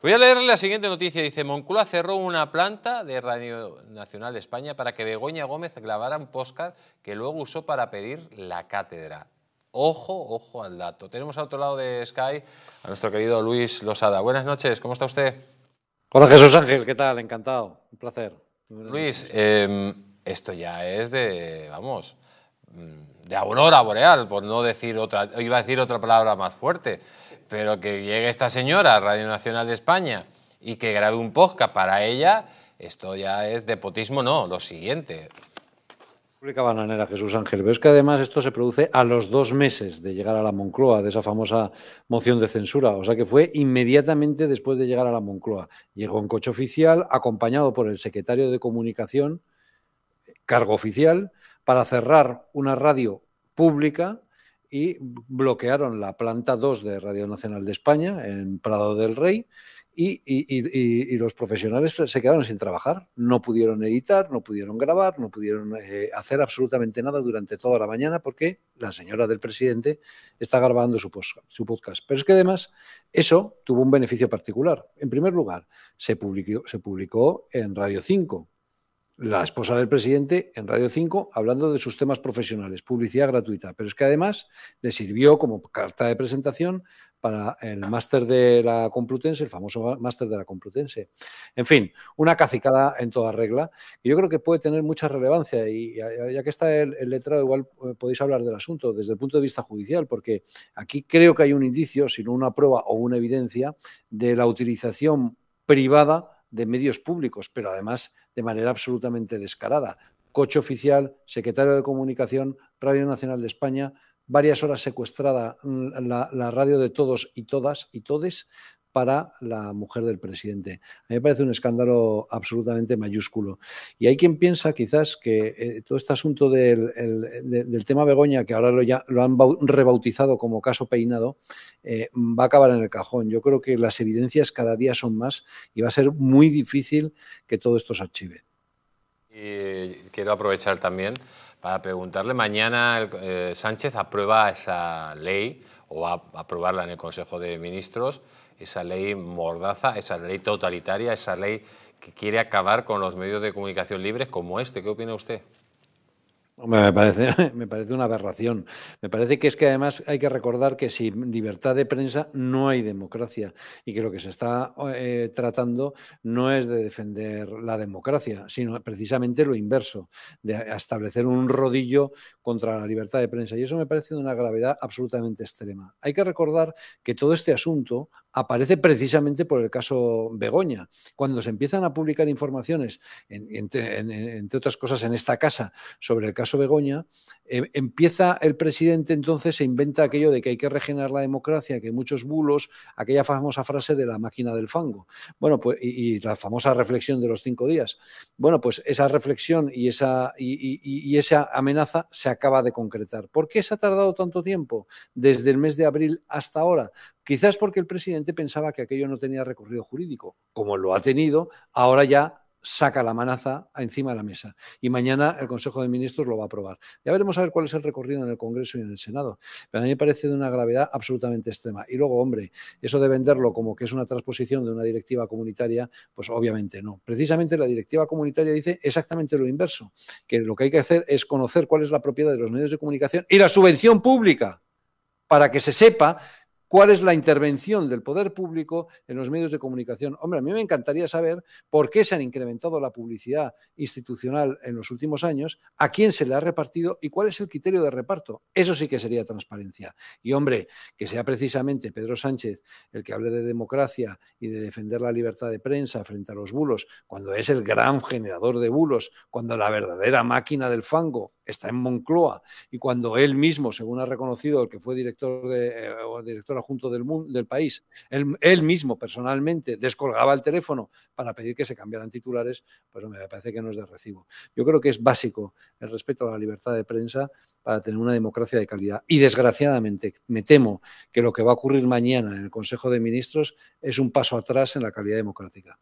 Voy a leerle la siguiente noticia. Dice, Moncloa cerró una planta de Radio Nacional de España para que Begoña Gómez grabara un podcast que luego usó para pedir la cátedra. Ojo, ojo al dato. Tenemos a otro lado de Sky a nuestro querido Luis Losada. Buenas noches, ¿cómo está usted? Hola Jesús Ángel, ¿qué tal? Encantado, un placer. Luis, em, esto ya es de, vamos, mm, de aurora boreal, por no decir otra, iba a decir otra palabra más fuerte, pero que llegue esta señora a Radio Nacional de España y que grabe un podcast para ella, esto ya es depotismo, no, lo siguiente. República Bananera, Jesús Ángel. Pero es que además esto se produce a los dos meses de llegar a la Moncloa, de esa famosa moción de censura. O sea que fue inmediatamente después de llegar a la Moncloa. Llegó en coche oficial, acompañado por el secretario de Comunicación, cargo oficial, para cerrar una radio pública y bloquearon la planta 2 de Radio Nacional de España en Prado del Rey y, los profesionales se quedaron sin trabajar. No pudieron editar, no pudieron grabar, no pudieron eh, hacer absolutamente nada durante toda la mañana porque la señora del presidente está grabando su, podcast. Pero es que además eso tuvo un beneficio particular. En primer lugar, se publicó, se publicó en Radio 5 la esposa del presidente en Radio 5 hablando de sus temas profesionales, publicidad gratuita, pero es que además le sirvió como carta de presentación para el máster de la Complutense, el famoso máster de la Complutense. En fin, una cacicada en toda regla, y yo creo que puede tener mucha relevancia y ya que está el, letrado, igual eh, podéis hablar del asunto desde el punto de vista judicial, porque aquí creo que hay un indicio, no una prueba o una evidencia, de la utilización privada de medios públicos, pero además de manera absolutamente descarada. Coche oficial, secretario de Comunicación, Radio Nacional de España, varias horas secuestrada mm, la, radio de todos y todas y todes, para la mujer del presidente. A mí me parece un escándalo absolutamente mayúsculo. Y hay quien piensa quizás que eh, todo este asunto del, tema Begoña, que ahora lo, ya, lo han rebautizado como caso peinado, eh, va a acabar en el cajón. Yo creo que las evidencias cada día son más y va a ser muy difícil que todo esto se archive. Eh, quiero aprovechar también para preguntarle, mañana Sánchez aprueba esa ley o va a aprobarla en el Consejo de Ministros esa ley mordaza, esa ley totalitaria, esa ley que quiere acabar con los medios de comunicación libres como este. ¿Qué opina usted? Me parece, me parece una aberración. Me parece que es que además hay que recordar que sin libertad de prensa no hay democracia y que lo que se está eh, tratando no es de defender la democracia, sino precisamente lo inverso, de establecer un rodillo contra la libertad de prensa. Y eso me parece de una gravedad absolutamente extrema. Hay que recordar que todo este asunto aparece precisamente por el caso Begoña. Cuando se empiezan a publicar informaciones, entre, otras cosas en esta casa, sobre el caso Begoña, eh, empieza el presidente entonces, se inventa aquello de que hay que regenerar la democracia, que hay muchos bulos, aquella famosa frase de la máquina del fango. Bueno, pues, y, la famosa reflexión de los cinco días. Bueno, pues esa reflexión y esa, y, esa amenaza se acaba de concretar. ¿Por qué se ha tardado tanto tiempo? Desde el mes de abril hasta ahora. Quizás porque el presidente pensaba que aquello no tenía recorrido jurídico. Como lo ha tenido, ahora ya saca la manaza encima de la mesa. Y mañana el Consejo de Ministros lo va a aprobar. Ya veremos a ver cuál es el recorrido en el Congreso y en el Senado. Pero a mí me parece de una gravedad absolutamente extrema. Y luego, hombre, eso de venderlo como que es una transposición de una directiva comunitaria, pues obviamente no. Precisamente la directiva comunitaria dice exactamente lo inverso, que lo que hay que hacer es conocer cuál es la propiedad de los medios de comunicación y la subvención pública para que se sepa cuál es la intervención del poder público en los medios de comunicación. Hombre, a mí me encantaría saber por qué se han incrementado la publicidad institucional en los últimos años, a quién se le ha repartido y cuál es el criterio de reparto. Eso sí que sería transparencia. Y hombre, que sea precisamente Pedro Sánchez el que hable de democracia y de defender la libertad de prensa frente a los bulos, cuando es el gran generador de bulos, cuando la verdadera máquina del fango está en Moncloa y cuando él mismo, según ha reconocido el que fue director eh, o director adjunto del, país, él, él, mismo personalmente descolgaba el teléfono para pedir que se cambiaran titulares, pues me parece que no es de recibo. Yo creo que es básico el respeto a la libertad de prensa para tener una democracia de calidad. Y desgraciadamente me temo que lo que va a ocurrir mañana en el Consejo de Ministros es un paso atrás en la calidad democrática.